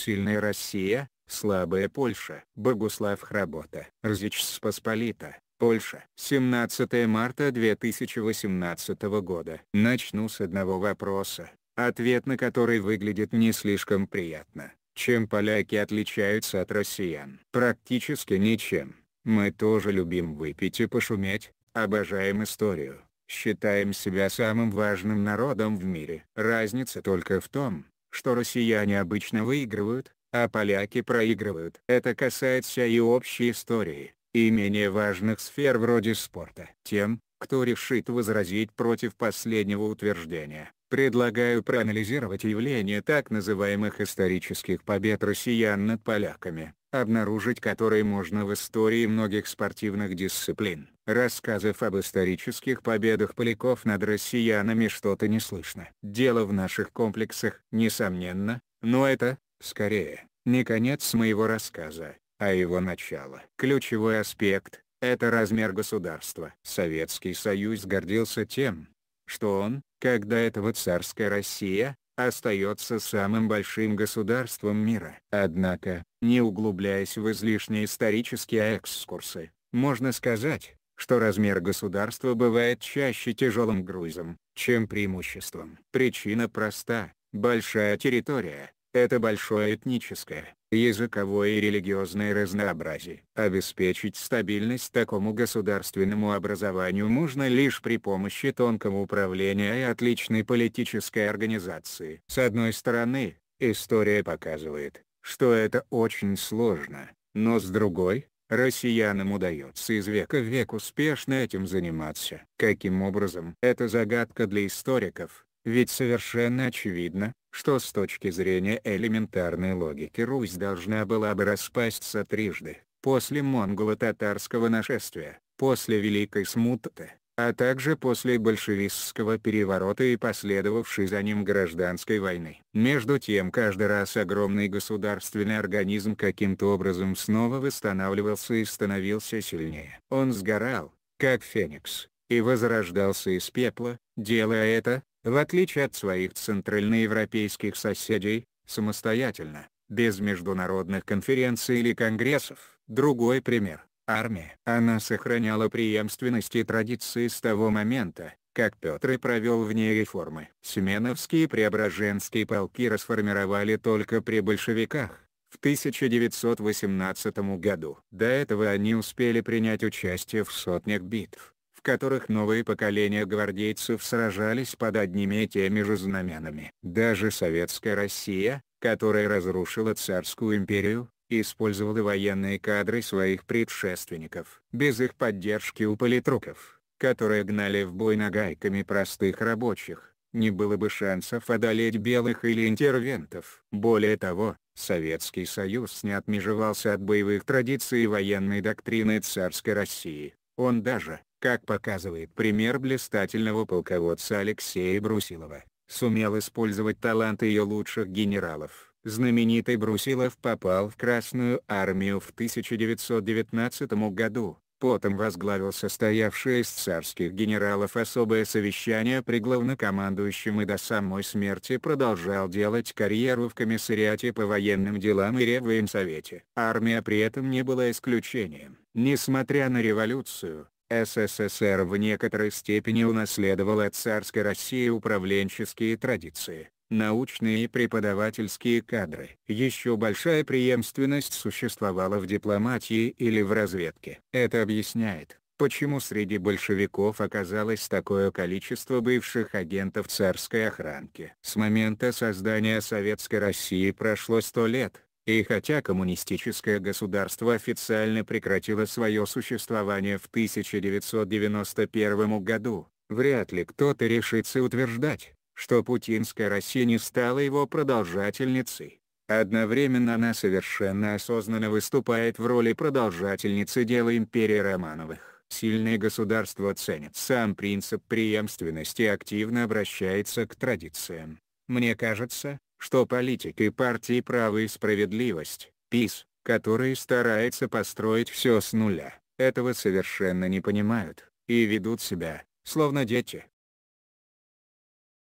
сильная Россия, слабая Польша. Богуслав Хработа. Рзич с Посполита, Польша. 17 марта 2018 года. Начну с одного вопроса, ответ на который выглядит не слишком приятно. Чем поляки отличаются от россиян? Практически ничем. Мы тоже любим выпить и пошуметь, обожаем историю, считаем себя самым важным народом в мире. Разница только в том, что россияне обычно выигрывают, а поляки проигрывают. Это касается и общей истории, и менее важных сфер вроде спорта. Тем, кто решит возразить против последнего утверждения, предлагаю проанализировать явление так называемых исторических побед россиян над поляками, обнаружить которые можно в истории многих спортивных дисциплин. Рассказов об исторических победах поляков над россиянами что-то не слышно. Дело в наших комплексах, несомненно, но это, скорее, не конец моего рассказа, а его начало. Ключевой аспект – это размер государства. Советский Союз гордился тем, что он, когда до этого царская Россия, остается самым большим государством мира. Однако, не углубляясь в излишние исторические экскурсы, можно сказать, что размер государства бывает чаще тяжелым грузом, чем преимуществом. Причина проста, большая территория, это большое этническое, языковое и религиозное разнообразие. Обеспечить стабильность такому государственному образованию можно лишь при помощи тонкого управления и отличной политической организации. С одной стороны, история показывает, что это очень сложно, но с другой, Россиянам удается из века в век успешно этим заниматься. Каким образом? Это загадка для историков, ведь совершенно очевидно, что с точки зрения элементарной логики Русь должна была бы распасться трижды, после монголо-татарского нашествия, после Великой Смуты а также после большевистского переворота и последовавшей за ним гражданской войны. Между тем каждый раз огромный государственный организм каким-то образом снова восстанавливался и становился сильнее. Он сгорал, как феникс, и возрождался из пепла, делая это, в отличие от своих центральноевропейских соседей, самостоятельно, без международных конференций или конгрессов. Другой пример армия. Она сохраняла преемственность и традиции с того момента, как Петр и провел в ней реформы. Семеновские и Преображенские полки расформировали только при большевиках, в 1918 году. До этого они успели принять участие в сотнях битв, в которых новые поколения гвардейцев сражались под одними и теми же знаменами. Даже советская Россия, которая разрушила царскую империю, использовал и военные кадры своих предшественников. Без их поддержки у политруков, которые гнали в бой нагайками простых рабочих, не было бы шансов одолеть белых или интервентов. Более того, Советский Союз не отмежевался от боевых традиций и военной доктрины царской России. Он даже, как показывает пример блистательного полководца Алексея Брусилова, сумел использовать таланты ее лучших генералов знаменитый Брусилов попал в Красную армию в 1919 году, потом возглавил состоявшее из царских генералов особое совещание при главнокомандующем и до самой смерти продолжал делать карьеру в комиссариате по военным делам и Реввоенсовете. Армия при этом не была исключением. Несмотря на революцию, СССР в некоторой степени унаследовал от царской России управленческие традиции научные и преподавательские кадры. Еще большая преемственность существовала в дипломатии или в разведке. Это объясняет, почему среди большевиков оказалось такое количество бывших агентов царской охранки. С момента создания Советской России прошло сто лет, и хотя коммунистическое государство официально прекратило свое существование в 1991 году, вряд ли кто-то решится утверждать, что путинская Россия не стала его продолжательницей. Одновременно она совершенно осознанно выступает в роли продолжательницы дела империи Романовых. Сильное государство ценит сам принцип преемственности и активно обращается к традициям. Мне кажется, что политики партии «Право и справедливость» ПИС, которые стараются построить все с нуля, этого совершенно не понимают, и ведут себя, словно дети,